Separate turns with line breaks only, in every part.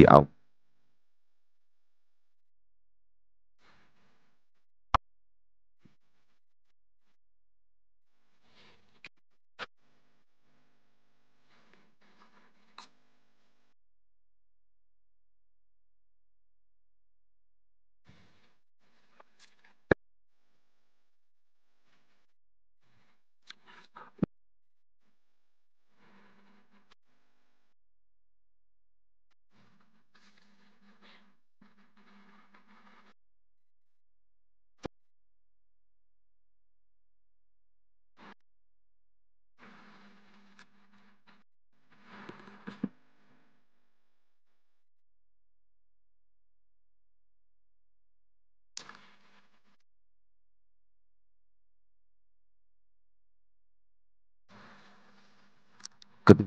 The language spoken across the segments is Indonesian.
die Augen. Good.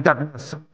de graduação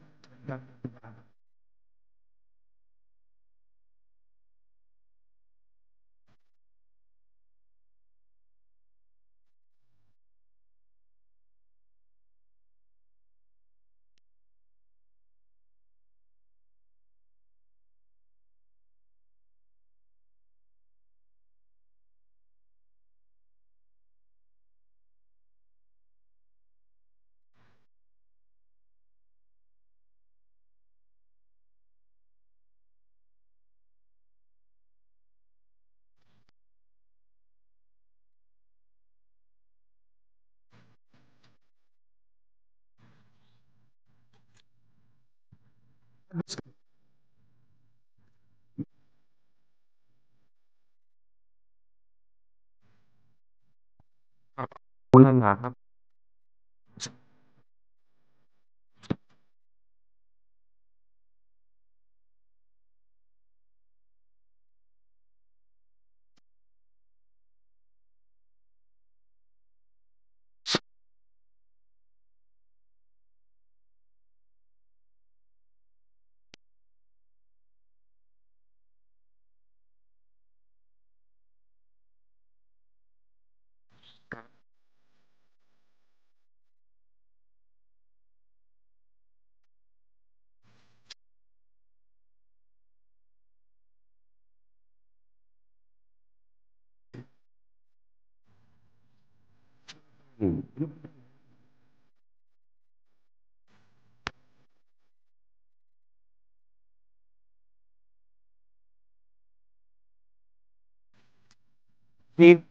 นั่นนะครับ Steve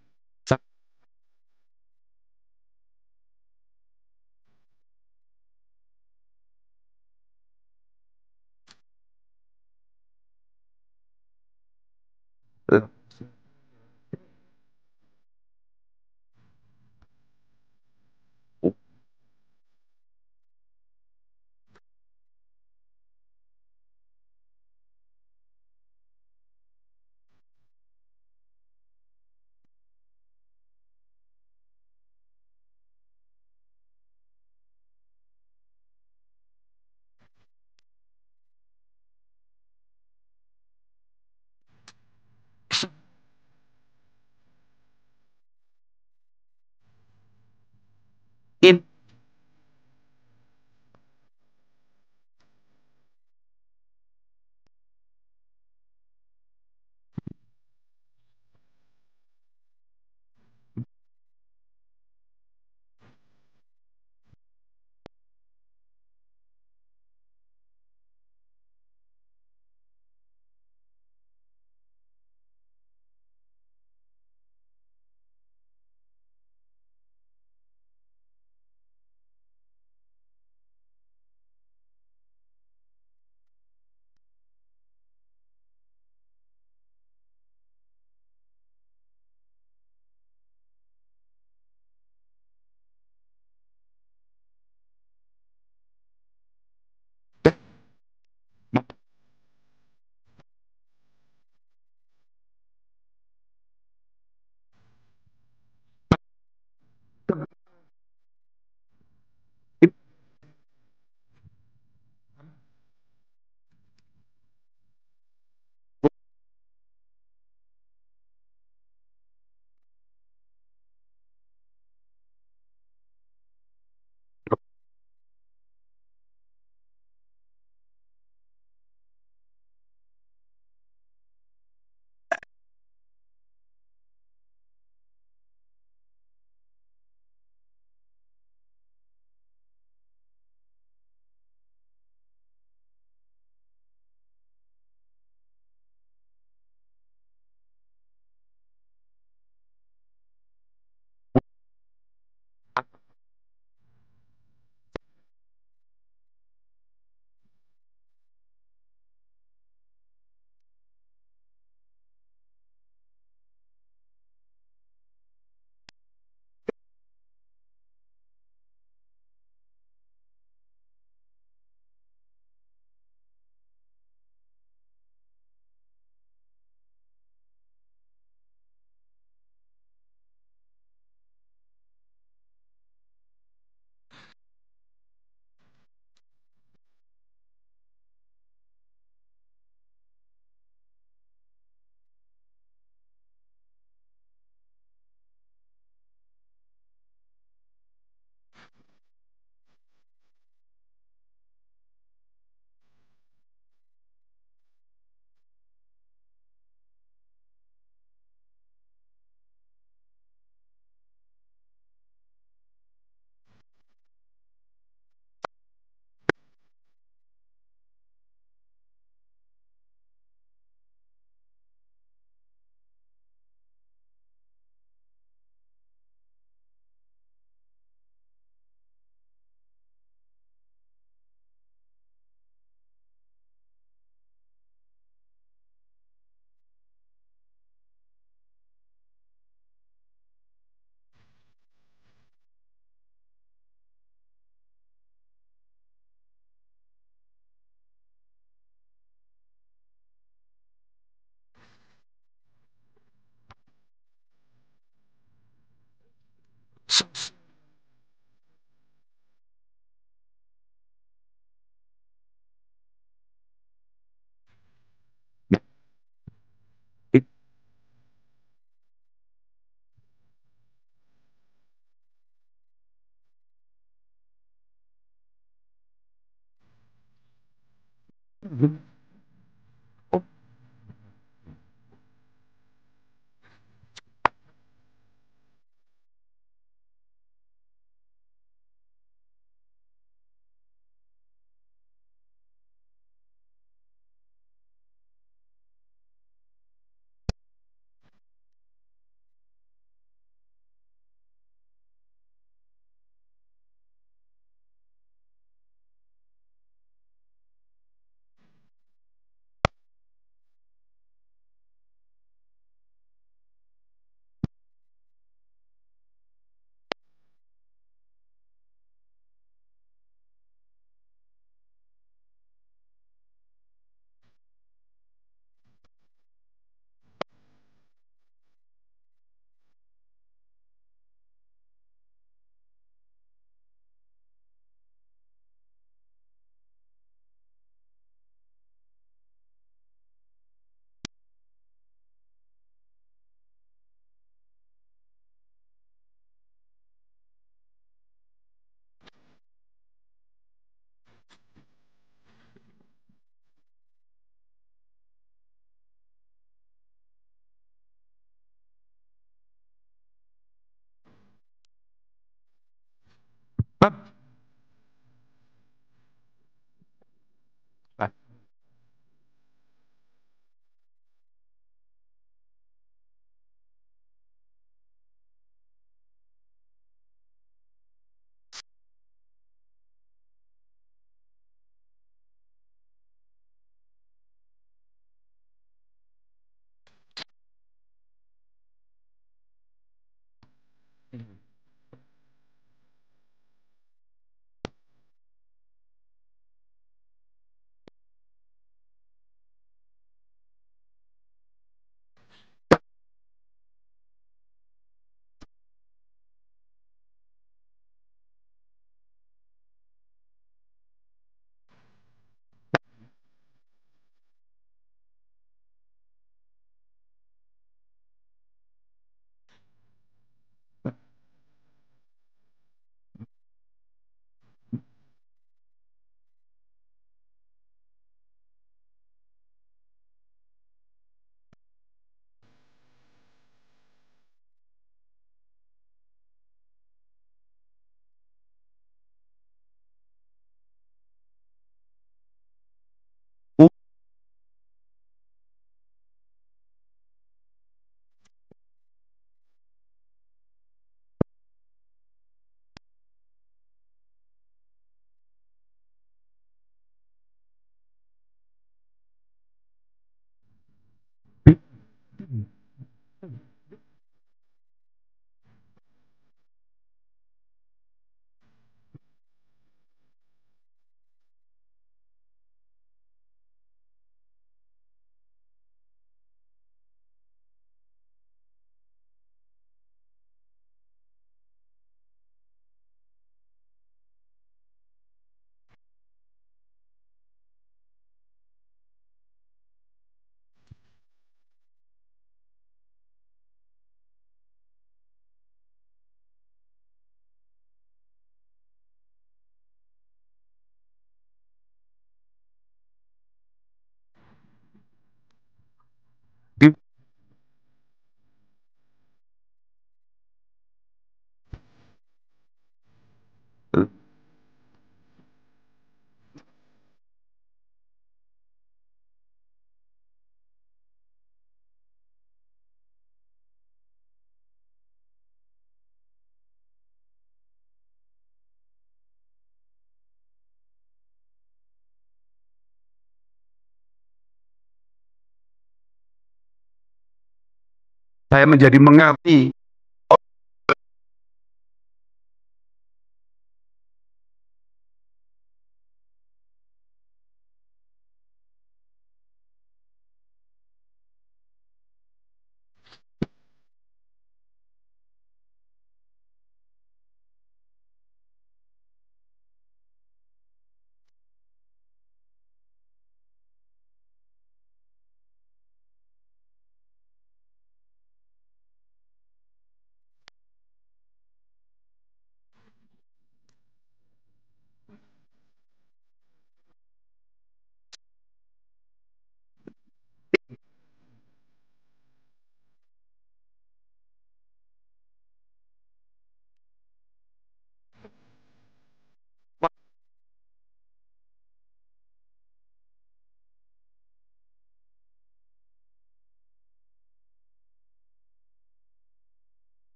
saya menjadi mengerti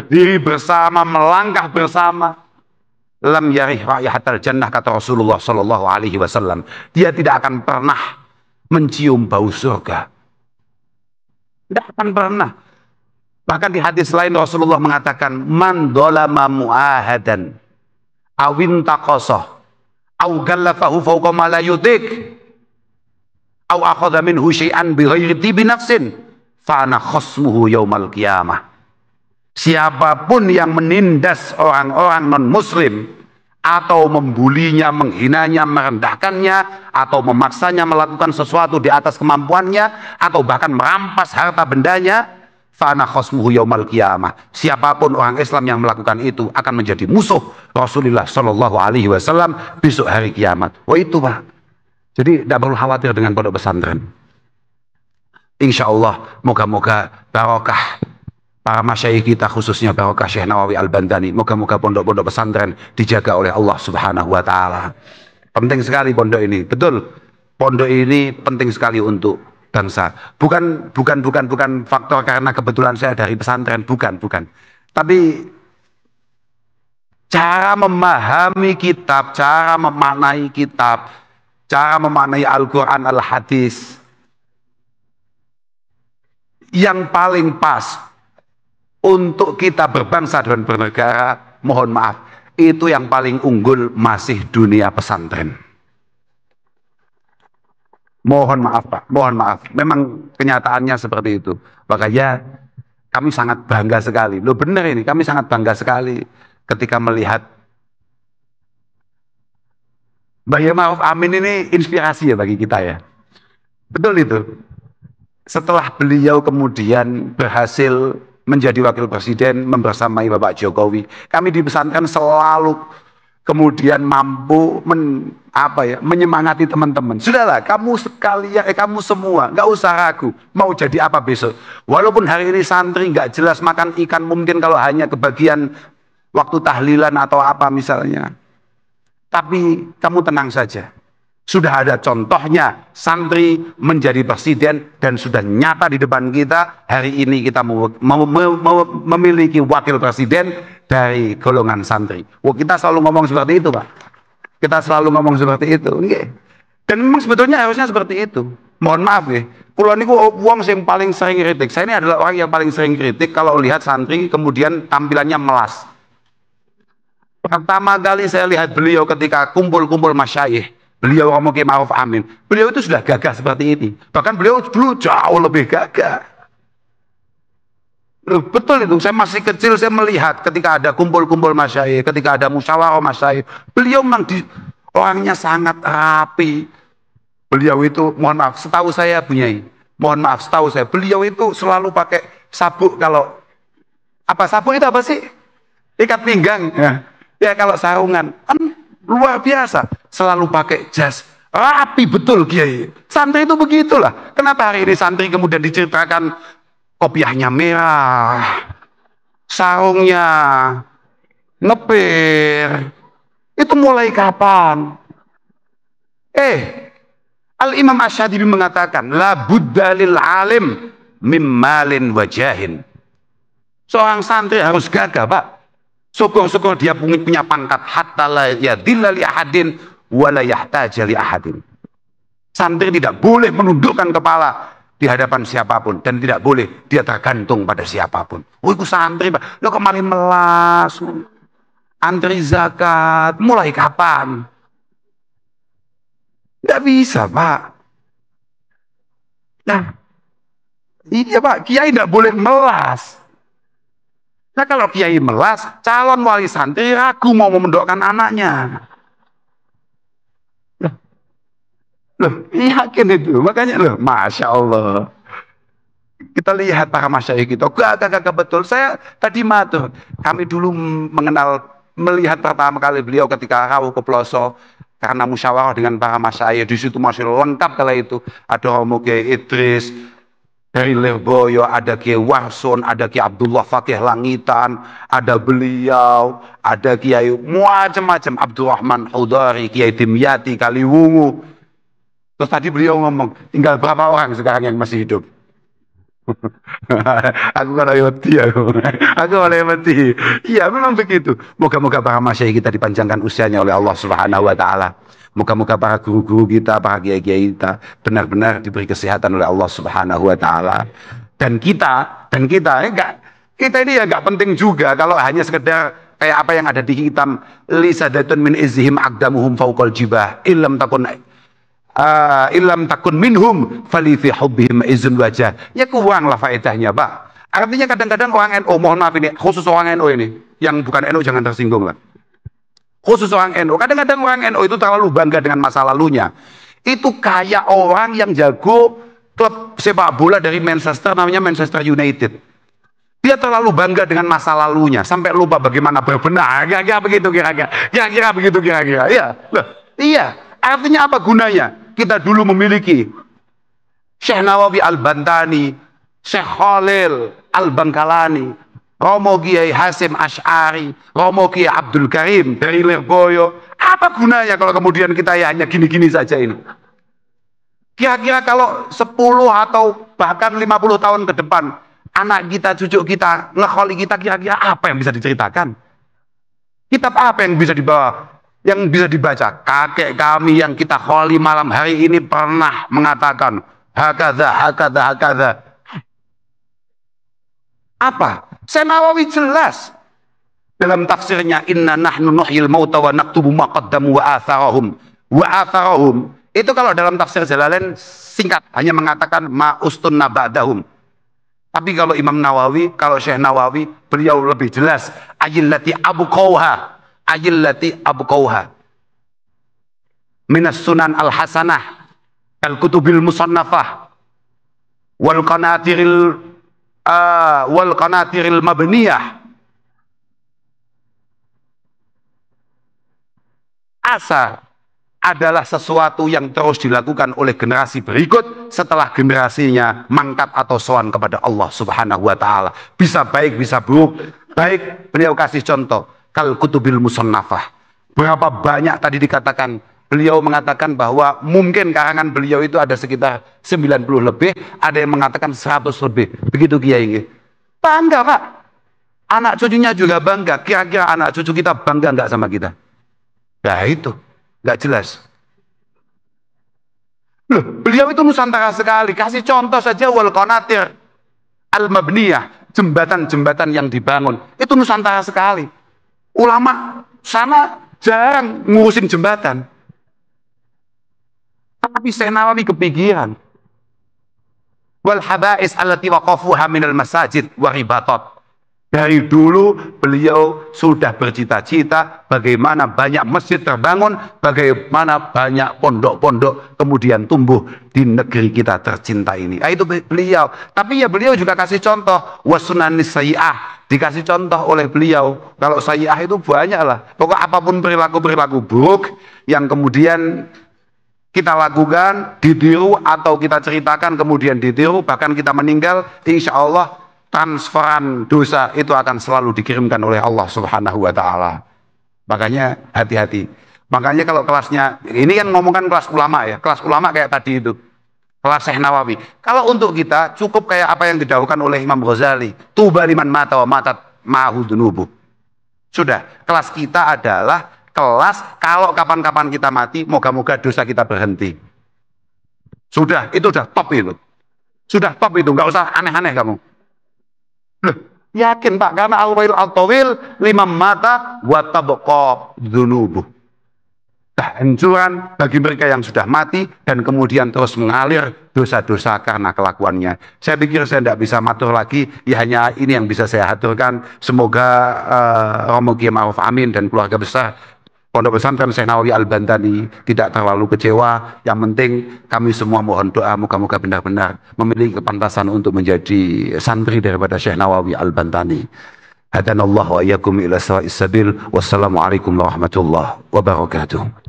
berdiri bersama, melangkah bersama. Lam yarih raihatal jannah kata Rasulullah Shallallahu Alaihi Wasallam. Dia tidak akan pernah mencium bau surga. Tidak akan pernah. Bahkan di hadis lain Rasulullah mengatakan man dolama muahadan awin takosoh aw gallafahu fawqa ma la yutik aw akhadha minhu syai'an bighairi tibi nafsin fa ana khasmuhu yawmal qiyamah Siapapun yang menindas orang-orang non-muslim atau membulinya, menghinanya, merendahkannya, atau memaksanya melakukan sesuatu di atas kemampuannya, atau bahkan merampas harta bendanya, fana khosmuhu yaumal qiyamah. Siapapun orang Islam yang melakukan itu akan menjadi musuh Rasulullah Shallallahu Alaihi Wasallam besok hari kiamat. Oh itu pak. Jadi tidak perlu khawatir dengan pondok pesantren. Insya Allah, moga-moga barokah para ah, masyaih kita khususnya Barokah Syekh Nawawi Al-Bandani. Moga-moga pondok-pondok pesantren dijaga oleh Allah Subhanahu wa taala. Penting sekali pondok ini. Betul. Pondok ini penting sekali untuk bangsa. Bukan bukan bukan bukan faktor karena kebetulan saya dari pesantren, bukan, bukan. Tapi cara memahami kitab, cara memaknai kitab, cara memaknai Al-Qur'an Al-Hadis yang paling pas untuk kita berbangsa dan bernegara, mohon maaf, itu yang paling unggul masih dunia pesantren. Mohon maaf Pak, mohon maaf. Memang kenyataannya seperti itu. Makanya kami sangat bangga sekali. Loh benar ini, kami sangat bangga sekali ketika melihat Mbak Ma'ruf Amin ini inspirasi ya bagi kita ya. Betul itu. Setelah beliau kemudian berhasil menjadi wakil presiden membersamai Bapak Jokowi. Kami dipesankan selalu kemudian mampu men, apa ya menyemangati teman-teman. Sudahlah, kamu sekalian eh kamu semua nggak usah ragu mau jadi apa besok. Walaupun hari ini santri nggak jelas makan ikan mungkin kalau hanya kebagian waktu tahlilan atau apa misalnya. Tapi kamu tenang saja. Sudah ada contohnya, santri menjadi presiden dan sudah nyata di depan kita. Hari ini kita memiliki wakil presiden dari golongan santri. Wah, kita selalu ngomong seperti itu, Pak. Kita selalu ngomong seperti itu. Dan memang sebetulnya harusnya seperti itu. Mohon maaf ya. Pulau ini uang yang paling sering kritik. Saya ini adalah orang yang paling sering kritik kalau lihat santri kemudian tampilannya melas. Pertama kali saya lihat beliau ketika kumpul-kumpul masyaih Beliau ngomong kayak Ma'ruf Amin. Beliau itu sudah gagah seperti ini. Bahkan beliau dulu jauh lebih gagah. Betul itu, saya masih kecil, saya melihat ketika ada kumpul-kumpul masyai, ketika ada musyawarah masyai. Beliau memang di, orangnya sangat rapi. Beliau itu, mohon maaf, setahu saya punya, mohon maaf, setahu saya, beliau itu selalu pakai sabuk kalau, apa sabuk itu apa sih? Ikat pinggang. Ya, ya kalau sarungan. Kan luar biasa selalu pakai jas rapi ah, betul kiai. Santri itu begitulah. Kenapa hari ini santri kemudian diceritakan kopiahnya merah, sarungnya nepir. Itu mulai kapan? Eh, Al Imam ashadib mengatakan, la buddalil alim mimmalin wajahin. Seorang santri harus gagah, Pak. Syukur-syukur dia punya pangkat hatta la yadilla li ahadin wala yahtaja li ahadin. Santri tidak boleh menundukkan kepala di hadapan siapapun dan tidak boleh dia tergantung pada siapapun. Oh, itu santri, Pak. Lo kemarin melas, antri zakat, mulai kapan? Tidak bisa, Pak. Nah, ini iya, Pak, kiai tidak boleh melas. Nah, kalau kiai melas, calon wali santri ragu mau memendokkan anaknya. Loh, ini yakin itu. Makanya loh, Masya Allah. Kita lihat para masyarakat kita. Gak, gak, gak, betul. Saya tadi matuh. Kami dulu mengenal, melihat pertama kali beliau ketika rawuh ke Peloso karena musyawarah dengan para masyarakat. di situ masih lengkap kala itu ada Romo Kiai Idris dari leboyo ada Kiai Warson ada Kiai Abdullah Fakih Langitan ada beliau ada Kiai macam-macam Abdurrahman Hudari Kiai Dimyati Kaliwungu Terus tadi beliau ngomong, tinggal berapa orang sekarang yang masih hidup? aku kalau mati aku. aku oleh mati. Iya memang begitu. Moga-moga para masyai kita dipanjangkan usianya oleh Allah Subhanahu wa taala. Moga-moga para guru-guru kita, para kiai-kiai kita benar-benar diberi kesehatan oleh Allah Subhanahu wa taala. Dan kita, dan kita eh, enggak kita ini ya enggak penting juga kalau hanya sekedar kayak apa yang ada di hitam datun min izhim agdamuhum fauqal jibah ilm takun uh, ah, ilam takun minhum falifi hubbihim izun wajah. Ya kuang lah faedahnya, Pak. Artinya kadang-kadang orang NU, NO, mohon maaf ini, khusus orang NU NO ini, yang bukan NU NO, jangan tersinggung lah. Khusus orang NU, kadang-kadang orang NU itu terlalu bangga dengan masa lalunya. Itu kayak orang yang jago klub sepak bola dari Manchester namanya Manchester United. Dia terlalu bangga dengan masa lalunya sampai lupa bagaimana berbenah. Ah, kira-kira begitu kira-kira. Kira-kira begitu kira-kira. Iya. Loh, iya. Artinya apa gunanya? kita dulu memiliki Syekh Nawawi Al-Bantani, Syekh Khalil Al-Bangkalani, Romo Kiai Hasim Ash'ari, Romo Kiai Abdul Karim dari Lerboyo. Apa gunanya kalau kemudian kita ya hanya gini-gini saja ini? Kira-kira kalau 10 atau bahkan 50 tahun ke depan, anak kita, cucu kita, ngekholi kita, kira-kira apa yang bisa diceritakan? Kitab apa yang bisa dibawa yang bisa dibaca. Kakek kami yang kita kholi malam hari ini pernah mengatakan hakada, hakada, hakada. Apa? Senawawi jelas dalam tafsirnya inna nahnu nuhyil mauta wa naktubu ma qaddamu wa atharahum wa atharahum itu kalau dalam tafsir Jalalain singkat hanya mengatakan ma ustunna ba'dahum tapi kalau Imam Nawawi kalau Syekh Nawawi beliau lebih jelas ayillati abu kauha ajillati abqauha minas sunan al hasanah al kutubil musannafah wal qanatiril uh, wal qanatiril mabniyah asa adalah sesuatu yang terus dilakukan oleh generasi berikut setelah generasinya mangkat atau soan kepada Allah Subhanahu wa taala. Bisa baik, bisa buruk. Baik, beliau kasih contoh kal kutubil musonnafah. Berapa banyak tadi dikatakan beliau mengatakan bahwa mungkin karangan beliau itu ada sekitar 90 lebih, ada yang mengatakan 100 lebih. Begitu Kiai. ini. Bangga Pak. Anak cucunya juga bangga. Kira-kira anak cucu kita bangga nggak sama kita? Nah itu, nggak jelas. Loh, beliau itu Nusantara sekali. Kasih contoh saja wal konatir. Al-Mabniyah, jembatan-jembatan yang dibangun. Itu Nusantara sekali. Ulama sana jarang ngurusin jembatan. Tapi Syekh Nawawi kepikiran. Wal habais allati waqafuha minal masajid wa ribatot. Dari dulu beliau sudah bercita-cita bagaimana banyak masjid terbangun, bagaimana banyak pondok-pondok kemudian tumbuh di negeri kita tercinta ini. Nah, itu beliau. Tapi ya beliau juga kasih contoh wasunanis sayyah Dikasih contoh oleh beliau, kalau sayyah itu banyak lah. Pokok apapun perilaku-perilaku buruk yang kemudian kita lakukan, ditiru atau kita ceritakan kemudian ditiru, bahkan kita meninggal, insya Allah transferan dosa itu akan selalu dikirimkan oleh Allah Subhanahu wa taala. Makanya hati-hati. Makanya kalau kelasnya ini kan ngomongkan kelas ulama ya, kelas ulama kayak tadi itu kelas Syekh Nawawi. Kalau untuk kita cukup kayak apa yang didahulukan oleh Imam Ghazali, tuba liman mata wa matat mahu dunubu. Sudah, kelas kita adalah kelas kalau kapan-kapan kita mati, moga-moga dosa kita berhenti. Sudah, itu sudah top itu. Sudah top itu, Enggak usah aneh-aneh kamu. Loh, yakin Pak, karena al-wail al-tawil lima mata wa tabqa dunubu kehancuran bagi mereka yang sudah mati dan kemudian terus mengalir dosa-dosa karena kelakuannya. Saya pikir saya tidak bisa matur lagi, ya hanya ini yang bisa saya haturkan. Semoga uh, Romo Kiai Maruf Amin dan keluarga besar Pondok Pesantren Syekh Nawawi Al-Bantani tidak terlalu kecewa. Yang penting kami semua mohon doa moga-moga benar-benar memiliki kepantasan untuk menjadi santri daripada Syekh Nawawi Al-Bantani. Hadanallahu wa iyyakum ila sawa'is sabil. Wassalamualaikum warahmatullahi wabarakatuh.